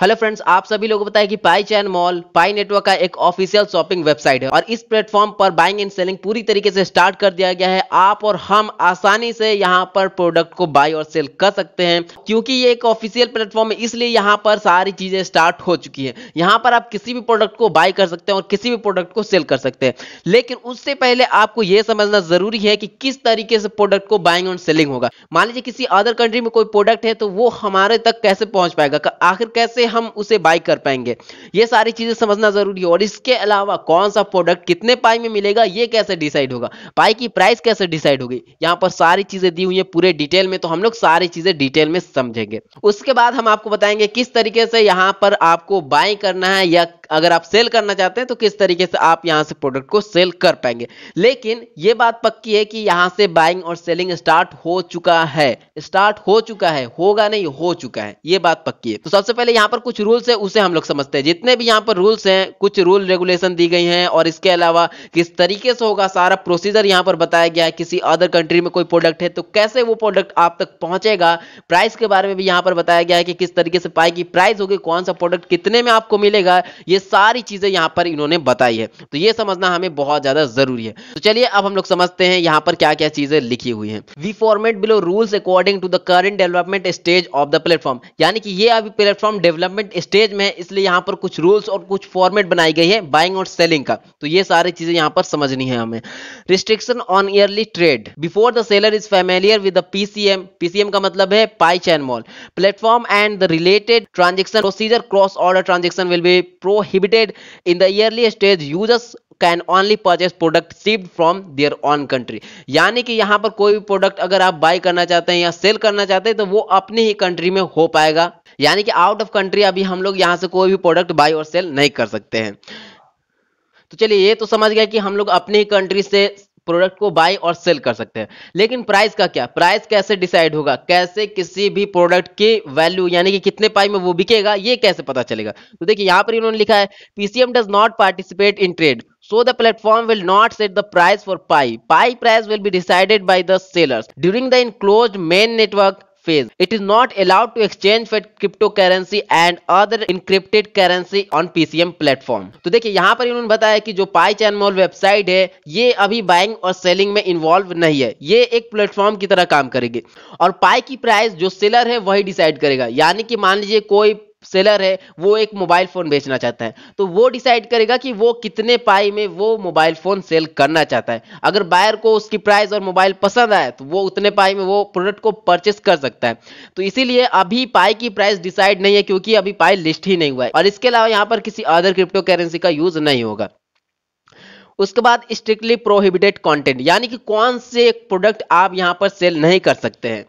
Hello friends आप सभी लोगों को पता है कि पाई चैन मॉल पाई नेटवर्क का एक ऑफिशियल शॉपिंग वेबसाइट है और इस प्लेटफॉर्म पर बाइंग एंड सेलिंग पूरी तरीके से स्टार्ट कर दिया गया है आप और हम आसानी से यहाँ पर प्रोडक्ट को बाय और सेल कर सकते हैं क्योंकि ये एक ऑफिशियल प्लेटफॉर्म है इसलिए यहाँ पर सारी चीजें स्टार्ट हो चुकी है यहाँ पर आप किसी भी प्रोडक्ट को बाय कर सकते हैं और किसी भी प्रोडक्ट को सेल कर सकते हैं लेकिन उससे पहले आपको यह समझना जरूरी है कि किस तरीके से प्रोडक्ट को बाइंग और सेलिंग होगा मान लीजिए किसी अदर कंट्री में कोई प्रोडक्ट है तो वो हमारे तक कैसे पहुंच पाएगा आखिर कैसे हम उसे बाय कर पाएंगे ये सारी चीज़ें समझना ज़रूरी है और इसके अलावा कौन सा प्रोडक्ट कितने पाई में मिलेगा ये कैसे डिसाइड होगा पाई की प्राइस कैसे डिसाइड होगी यहाँ पर सारी चीज़ें दी हुई है पूरे डिटेल में तो हम लोग सारी चीज़ें डिटेल में समझेंगे उसके बाद हम आपको बताएंगे किस तरीके से यहाँ पर आपको बाय करना है या अगर आप सेल करना चाहते हैं तो किस तरीके से आप यहाँ से प्रोडक्ट को सेल कर पाएंगे लेकिन ये बात पक्की है कि यहां से बाइंग और सेलिंग स्टार्ट हो चुका है स्टार्ट हो चुका है होगा नहीं हो चुका है ये बात पक्की है तो सबसे पहले यहां पर कुछ रूल्स है उसे हम लोग समझते हैं जितने भी यहां पर रूल्स हैं कुछ रूल रेगुलेशन दी गई हैं और इसके अलावा किस तरीके से होगा सारा प्रोसीजर यहाँ पर बताया गया है किसी अदर कंट्री में कोई प्रोडक्ट है तो कैसे वो प्रोडक्ट आप तक पहुंचेगा प्राइस के बारे में भी यहां पर बताया गया है कि किस तरीके से पाएगी प्राइस होगी कौन सा प्रोडक्ट कितने में आपको मिलेगा ये ये सारी चीजें यहाँ पर इन्होंने बताई है तो ये समझना हमें बहुत ज्यादा जरूरी है तो चलिए अब हम लोग समझते हैं यहाँ पर क्या क्या चीजें लिखी हुई है we format below rules according to the current development stage of the platform यानी कि ये अभी प्लेटफॉर्म डेवलपमेंट स्टेज में है इसलिए यहाँ पर कुछ रूल्स और कुछ फॉर्मेट बनाई गई है बाइंग और सेलिंग का तो ये सारी चीजें यहाँ पर समझनी है हमें restriction on early trade before the seller is familiar with PCM PCM का मतलब है Pi Chain Mall platform and the related transaction procedure cross order transaction will be pro prohibited in the early stage users can only purchase product shipped from there on country यानी कि यहाँ पर कोई भी product अगर आप bye करना चाहते हैं या सेल करना चाहते हैं तो वो अपनी ही कंट्री में हो पाएगा यानी कि आउट ऑफ कंट्री अभी हम लोग यहाँ से कोई भी प्रोडक्ट बाय और सेल नहीं कर सकते हैं तो चलिए ये तो समझ गया कि हम लोग अपनी ही कंट्री से प्रोडक्ट को बाय और सेल कर सकते हैं लेकिन प्राइस का क्या प्राइस कैसे डिसाइड होगा कैसे किसी भी प्रोडक्ट की वैल्यू यानी कि कितने पाई में वो बिकेगा ये कैसे पता चलेगा तो देखिए यहाँ पर इन्होंने लिखा है PCM does not participate in trade so the platform will not set the price for Pi Pi price will be decided by the seller during the enclosed main network phase. It is not allowed to exchange for cryptocurrency and other encrypted currency on PCM platform. तो देखिए यहाँ पर इन्होंने बताया कि जो पाई चैनमोल website है ये अभी बाइंग और सेलिंग में इन्वॉल्व नहीं है ये एक प्लेटफॉर्म की तरह काम करेगी और पाई की प्राइस जो सेलर है वही डिसाइड करेगा यानी कि मान लीजिए कोई सेलर है वो एक मोबाइल फ़ोन बेचना चाहता है तो वो डिसाइड करेगा कि वो कितने पाई में वो मोबाइल फ़ोन सेल करना चाहता है अगर बायर को उसकी प्राइस और मोबाइल पसंद आए तो वो उतने पाई में वो प्रोडक्ट को परचेस कर सकता है तो इसीलिए अभी पाई की प्राइस डिसाइड नहीं है क्योंकि अभी पाई लिस्ट ही नहीं हुआ है और इसके अलावा यहाँ पर किसी अदर क्रिप्टो करेंसी का यूज़ नहीं होगा उसके बाद स्ट्रिक्टली प्रोहिबिटेड कंटेंट यानी कि कौन से प्रोडक्ट आप यहाँ पर सेल नहीं कर सकते हैं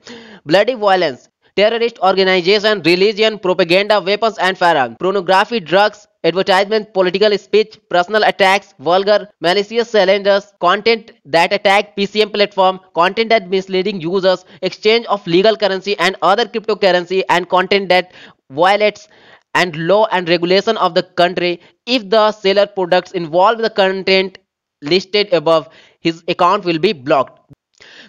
bloody violence terrorist organization, religion, propaganda, weapons and firearms, pornography, drugs, advertisement, political speech, personal attacks, vulgar, malicious challenges, content that attack PCM platform, content that misleading users, exchange of legal currency and other cryptocurrency and content that violates and law and regulation of the country if the seller products involve the content listed above his account will be blocked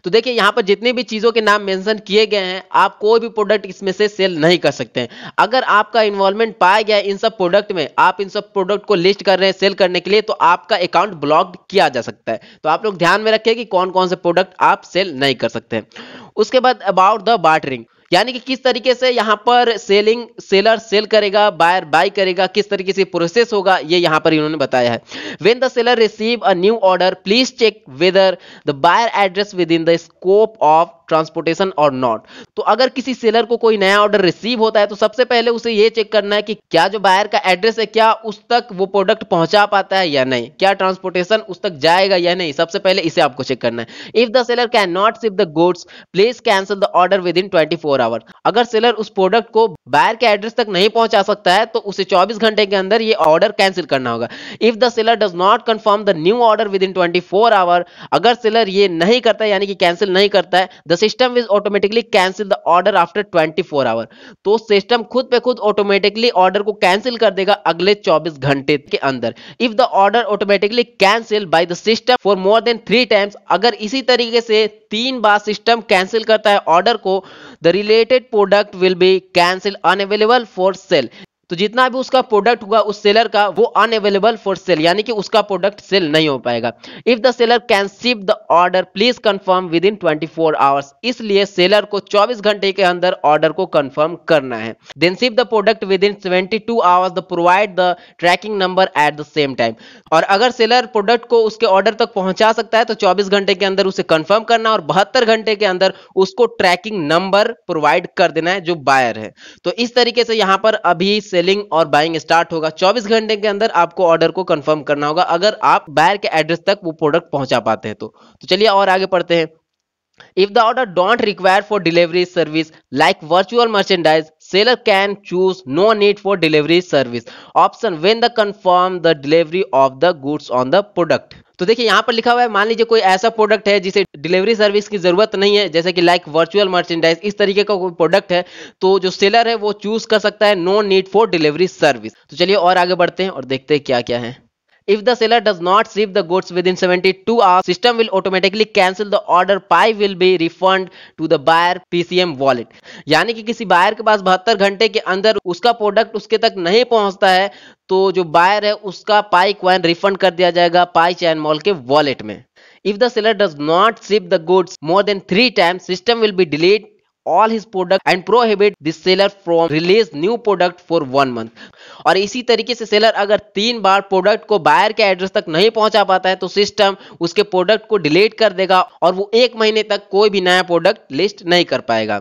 तो देखिए यहां पर जितनी भी चीज़ों के नाम mention किए गए हैं आप कोई भी प्रोडक्ट इसमें से सेल नहीं कर सकते हैं अगर आपका इन्वॉल्वमेंट पाया गया इन सब प्रोडक्ट में आप इन सब प्रोडक्ट को लिस्ट कर रहे हैं सेल करने के लिए तो आपका अकाउंट ब्लॉक किया जा सकता है तो आप लोग ध्यान में रखें कि कौन कौन से प्रोडक्ट आप सेल नहीं कर सकते उसके बाद अबाउट द बार्टरिंग यानी कि किस तरीके से यहां पर सेलिंग सेलर सेल करेगा बायर बाय करेगा किस तरीके से प्रोसेस होगा ये यहां पर इन्होंने बताया है when the seller receive a new order please check whether the buyer address within the scope of transportation or not तो अगर किसी सेलर को कोई नया ऑर्डर रिसीव होता है तो सबसे पहले उसे यह चेक करना है कि क्या जो बायर का एड्रेस है क्या उस तक वो प्रोडक्ट पहुंचा पाता है या नहीं क्या ट्रांसपोर्टेशन उस तक जाएगा या नहीं सबसे पहले इसे आपको चेक करना है if the seller can not ship the goods please cancel the order within twenty four hour अगर सेलर उस प्रोडक्ट को बायर के एड्रेस तक नहीं पहुंचा सकता है तो उसे 24 घंटे के अंदर ये ऑर्डर कैंसिल करना होगा if the seller does not confirm the new order within 24 hour अगर सेलर ये नहीं करता है यानी कि कैंसिल नहीं करता है the system will automatically cancel the order after 24 hour तो सिस्टम खुद पे खुद ऑटोमेटिकली ऑर्डर को कैंसिल कर देगा अगले चौबीस घंटे के अंदर if the order automatically cancel by the system for more than three times अगर इसी तरीके से तीन बार सिस्टम कैंसिल करता है ऑर्डर को the related product will be cancelled unavailable for sale तो जितना भी उसका प्रोडक्ट हुआ उस सेलर का वो अनअवेलेबल फॉर सेल यानी कि उसका प्रोडक्ट सेल नहीं हो पाएगा if the seller can ship the order please confirm within 24 hours इसलिए सेलर को 24 घंटे के अंदर ऑर्डर को कंफर्म करना है then ship the product within 72 hours the provide the tracking number at the same time और अगर सेलर प्रोडक्ट को उसके ऑर्डर तक पहुंचा सकता है तो चौबीस घंटे के अंदर उसे कन्फर्म करना और बहत्तर घंटे के अंदर उसको ट्रैकिंग नंबर प्रोवाइड कर देना है जो बायर है तो इस तरीके से यहां पर अभी सेलिंग और बाइंग स्टार्ट होगा 24 घंटे के अंदर आपको ऑर्डर को कंफर्म करना होगा अगर आप बायर के एड्रेस तक वो प्रोडक्ट पहुंचा पाते हैं तो, तो चलिए और आगे पढ़ते हैं if the order don't require for delivery service like virtual merchandise seller can choose no need for delivery service option when the confirm the delivery of the goods on the product तो देखिए यहाँ पर लिखा हुआ है मान लीजिए कोई ऐसा प्रोडक्ट है जिसे डिलीवरी सर्विस की जरूरत नहीं है जैसे कि लाइक वर्चुअल मर्चेंडाइज इस तरीके का कोई प्रोडक्ट है तो जो सेलर है वो चूज कर सकता है no need for delivery service तो चलिए और आगे बढ़ते हैं और देखते हैं क्या क्या है If the seller does not ship the goods within 72 hours, system will automatically cancel the order. Pie will be refunded to the buyer PCM wallet. यानी कि किसी buyer के पास 72 घंटे के अंदर उसका product उसके तक नहीं पहुंचता है तो जो buyer है उसका पाई coin refund कर दिया जाएगा पाई Chain Mall के wallet में If the seller does not ship the goods more than three times, system will be delete all his product and prohibit the seller from release new product for one month और इसी तरीके से seller अगर तीन बार product को buyer के address तक नहीं पहुंचा पाता है तो सिस्टम उसके प्रोडक्ट को डिलीट कर देगा और वो एक महीने तक कोई भी नया प्रोडक्ट लिस्ट नहीं कर पाएगा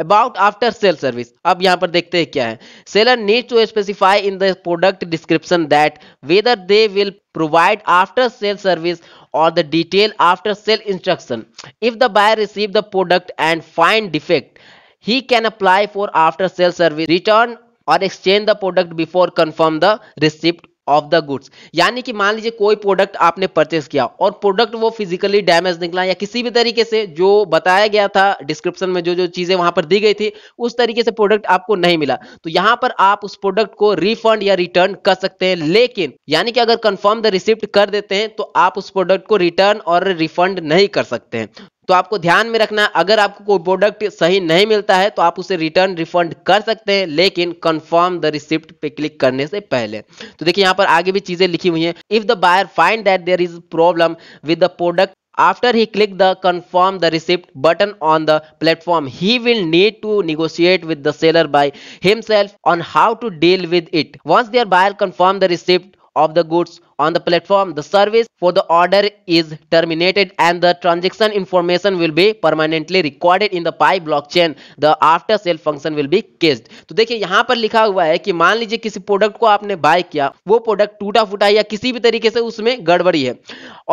अबाउट आफ्टर सेल सर्विस अब यहाँ पर देखते हैं क्या है seller need to specify in the product description that whether they will provide after sale service or the detail after sale instruction. If the buyer receive the product and find defect, he can apply for after sale service return or exchange the product before confirm the receipt of the goods यानी कि मान लीजिए कोई product आपने purchase किया और product वो physically damage निकला या किसी भी तरीके से जो बताया गया था डिस्क्रिप्शन में जो जो चीजें वहां पर दी गई थी उस तरीके से प्रोडक्ट आपको नहीं मिला तो यहां पर आप उस प्रोडक्ट को रिफंड या रिटर्न कर सकते हैं लेकिन यानी कि अगर कंफर्म द रिसिप्ट कर देते हैं तो आप उस प्रोडक्ट को रिटर्न और रिफंड नहीं कर सकते हैं तो आपको ध्यान में रखना है अगर आपको कोई प्रोडक्ट सही नहीं मिलता है तो आप उसे रिटर्न रिफंड कर सकते हैं लेकिन कंफर्म द रिसिप्ट पे क्लिक करने से पहले तो देखिए यहाँ पर आगे भी चीजें लिखी हुई हैं if the buyer find that there is problem with the product after he click the confirm the receipt button on the platform he will need to negotiate with the seller by himself on how to deal with it once their buyer confirm the receipt of the goods on the platform, the service for the order is terminated and the transaction information will be permanently recorded in the Pi blockchain. The after sale function will be cashed. तो देखिए यहाँ पर लिखा हुआ है कि मान लीजिए किसी प्रोडक्ट को आपने बाय किया वो प्रोडक्ट टूटा फूटा या किसी भी तरीके से उसमें गड़बड़ी है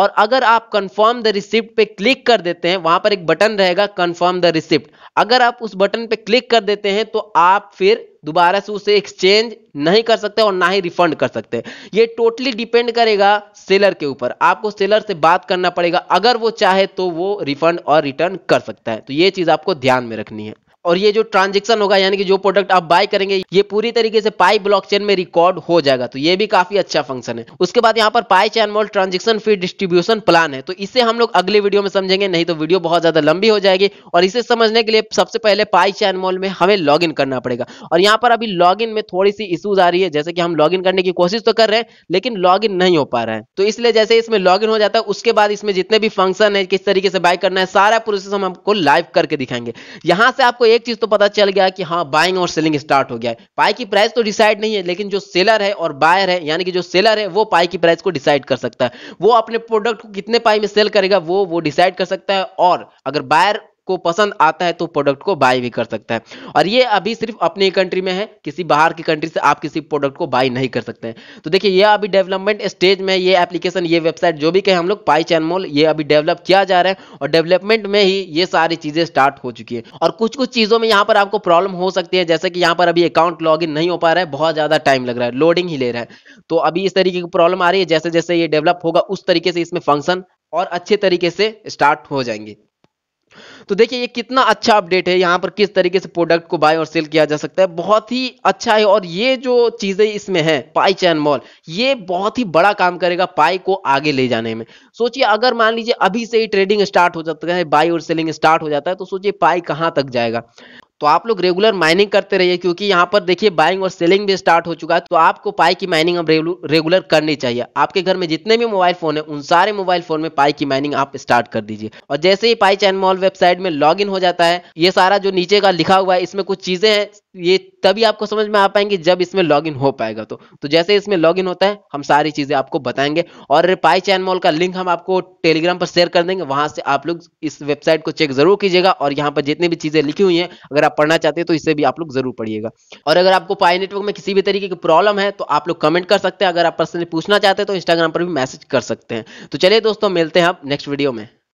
और अगर आप कंफर्म द रिसिप्ट पे क्लिक कर देते हैं वहां पर एक बटन रहेगा कंफर्म द रिसिप्ट अगर आप उस बटन पे क्लिक कर देते हैं तो आप फिर दोबारा से उसे एक्सचेंज नहीं कर सकते और ना ही रिफंड कर सकते ये टोटली डिपेंड करेगा सेलर के ऊपर आपको सेलर से बात करना पड़ेगा अगर वो चाहे तो वो रिफंड और रिटर्न कर सकता है तो ये चीज आपको ध्यान में रखनी है और ये जो ट्रांजेक्शन होगा यानी कि जो प्रोडक्ट आप बाय करेंगे ये पूरी तरीके से पाई ब्लॉकचेन में रिकॉर्ड हो जाएगा तो ये भी काफी अच्छा फंक्शन है उसके बाद यहाँ पर Pi Chain Mall transaction fee distribution plan है तो इसे हम लोग अगले वीडियो में समझेंगे नहीं तो वीडियो बहुत ज्यादा लंबी हो जाएगी और इसे समझने के लिए सबसे पहले पाई चैन मॉल में हमें लॉग करना पड़ेगा और यहाँ पर अभी लॉग में थोड़ी सी इशूज आ रही है जैसे कि हम लॉग करने की कोशिश तो कर रहे हैं लेकिन लॉग नहीं हो पा रहे हैं तो इसलिए जैसे इसमें लॉग हो जाता है उसके बाद इसमें जितने भी फंक्शन है किस तरीके से बाय करना है सारा प्रोसेस हम आपको लाइव करके दिखाएंगे यहां से आपको एक चीज तो पता चल गया कि हाँ बाइंग और सेलिंग स्टार्ट हो गया है पाई की प्राइस तो डिसाइड नहीं है लेकिन जो सेलर है और बायर है यानी कि जो सेलर है वो पाई की प्राइस को डिसाइड कर सकता है वो अपने प्रोडक्ट को कितने पाई में सेल करेगा वो वो डिसाइड कर सकता है और अगर बायर को पसंद आता है तो प्रोडक्ट को बाय भी कर सकता है और ये अभी सिर्फ अपनी कंट्री में है किसी बाहर की कंट्री से आप किसी प्रोडक्ट को बाय नहीं कर सकते हैं तो देखिए ये अभी डेवलपमेंट स्टेज में ये एप्लीकेशन ये वेबसाइट जो भी कहें हम लोग पाई चैनमोल ये अभी डेवलप किया जा रहा है और डेवलपमेंट में ही ये सारी चीजें स्टार्ट हो चुकी है और कुछ कुछ चीजों में यहाँ पर आपको प्रॉब्लम हो सकती है जैसे कि यहाँ पर अभी अकाउंट लॉग नहीं हो पा रहा है बहुत ज्यादा टाइम लग रहा है लोडिंग ही ले रहा है तो अभी इस तरीके की प्रॉब्लम आ रही है जैसे जैसे ये डेवलप होगा उस तरीके से इसमें फंक्शन और अच्छे तरीके से स्टार्ट हो जाएंगे तो देखिए ये कितना अच्छा अपडेट है यहाँ पर किस तरीके से प्रोडक्ट को बाय और सेल किया जा सकता है बहुत ही अच्छा है और ये जो चीजें इसमें है पाई चैन मॉल ये बहुत ही बड़ा काम करेगा पाई को आगे ले जाने में सोचिए अगर मान लीजिए अभी से ही ट्रेडिंग स्टार्ट हो जाता है बाई और सेलिंग स्टार्ट हो जाता है तो सोचिए पाई कहाँ तक जाएगा तो आप लोग रेगुलर माइनिंग करते रहिए क्योंकि यहाँ पर देखिए बाइंग और सेलिंग भी स्टार्ट हो चुका है तो आपको पाई की माइनिंग अब रेगुलर करनी चाहिए आपके घर में जितने भी मोबाइल फोन है उन सारे मोबाइल फोन में पाई की माइनिंग आप स्टार्ट कर दीजिए और जैसे ही पाई चैन मॉल वेबसाइट में लॉग हो जाता है ये सारा जो नीचे का लिखा हुआ है इसमें कुछ चीजें हैं ये तभी आपको समझ में आ पाएंगे जब इसमें लॉगिन हो पाएगा तो तो जैसे इसमें लॉगिन होता है हम सारी चीजें आपको बताएंगे और पाई चैन मॉल का लिंक हम आपको टेलीग्राम पर शेयर कर देंगे वहां से आप लोग इस वेबसाइट को चेक जरूर कीजिएगा और यहाँ पर जितनी भी चीजें लिखी हुई है अगर आप पढ़ना चाहते हैं तो इसे भी आप लोग जरूर पढ़िएगा और अगर आपको पाई नेटवर्क में किसी भी तरीके की प्रॉब्लम है तो आप लोग कमेंट कर सकते हैं अगर आप पर्सनली पूछना चाहते हैं तो इंस्टाग्राम पर भी मैसेज कर सकते हैं तो चलिए दोस्तों मिलते हैं आप नेक्स्ट वीडियो में